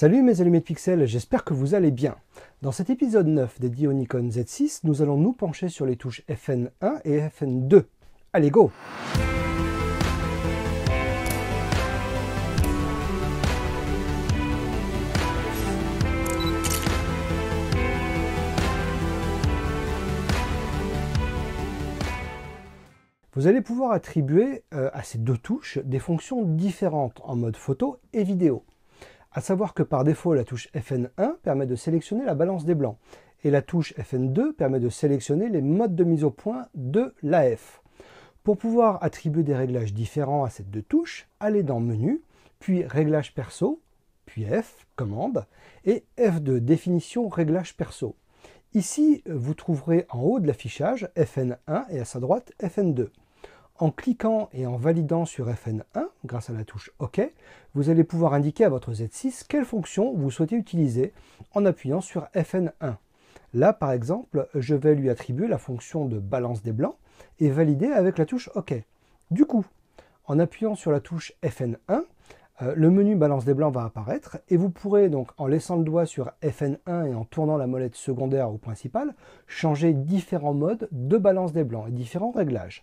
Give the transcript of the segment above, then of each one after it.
Salut mes allumés de pixels, j'espère que vous allez bien. Dans cet épisode 9 des au Z6, nous allons nous pencher sur les touches FN1 et FN2. Allez go vous allez pouvoir attribuer euh, à ces deux touches des fonctions différentes en mode photo et vidéo. A savoir que par défaut, la touche FN1 permet de sélectionner la balance des blancs et la touche FN2 permet de sélectionner les modes de mise au point de la F. Pour pouvoir attribuer des réglages différents à ces deux touches, allez dans Menu, puis Réglages perso, puis F, Commande, et F2, Définition, Réglages perso. Ici, vous trouverez en haut de l'affichage FN1 et à sa droite FN2. En cliquant et en validant sur FN1, grâce à la touche OK, vous allez pouvoir indiquer à votre Z6 quelle fonction vous souhaitez utiliser en appuyant sur FN1. Là, par exemple, je vais lui attribuer la fonction de balance des blancs et valider avec la touche OK. Du coup, en appuyant sur la touche FN1, euh, le menu balance des blancs va apparaître et vous pourrez donc en laissant le doigt sur FN1 et en tournant la molette secondaire ou principale changer différents modes de balance des blancs et différents réglages.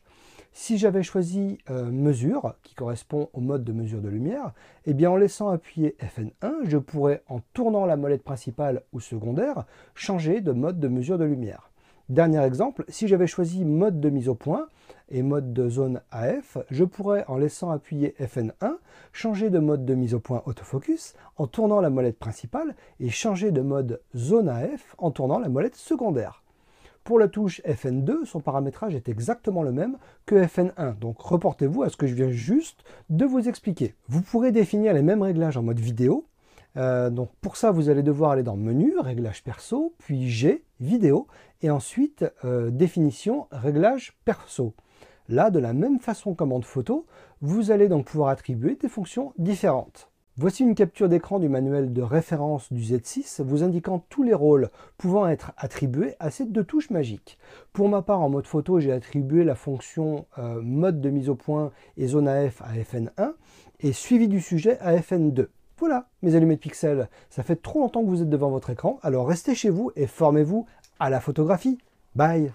Si j'avais choisi euh, mesure, qui correspond au mode de mesure de lumière, eh bien en laissant appuyer Fn1, je pourrais, en tournant la molette principale ou secondaire, changer de mode de mesure de lumière. Dernier exemple, si j'avais choisi mode de mise au point et mode de zone AF, je pourrais, en laissant appuyer Fn1, changer de mode de mise au point autofocus en tournant la molette principale et changer de mode zone AF en tournant la molette secondaire. Pour la touche FN2, son paramétrage est exactement le même que FN1, donc reportez-vous à ce que je viens juste de vous expliquer. Vous pourrez définir les mêmes réglages en mode vidéo, euh, donc pour ça, vous allez devoir aller dans Menu, Réglages perso, puis G, Vidéo, et ensuite euh, Définition, Réglages perso. Là, de la même façon qu'en mode photo, vous allez donc pouvoir attribuer des fonctions différentes. Voici une capture d'écran du manuel de référence du Z6 vous indiquant tous les rôles pouvant être attribués à ces deux touches magiques. Pour ma part, en mode photo, j'ai attribué la fonction euh, mode de mise au point et zone AF à FN1 et suivi du sujet à FN2. Voilà, mes allumés de pixels, ça fait trop longtemps que vous êtes devant votre écran, alors restez chez vous et formez-vous à la photographie. Bye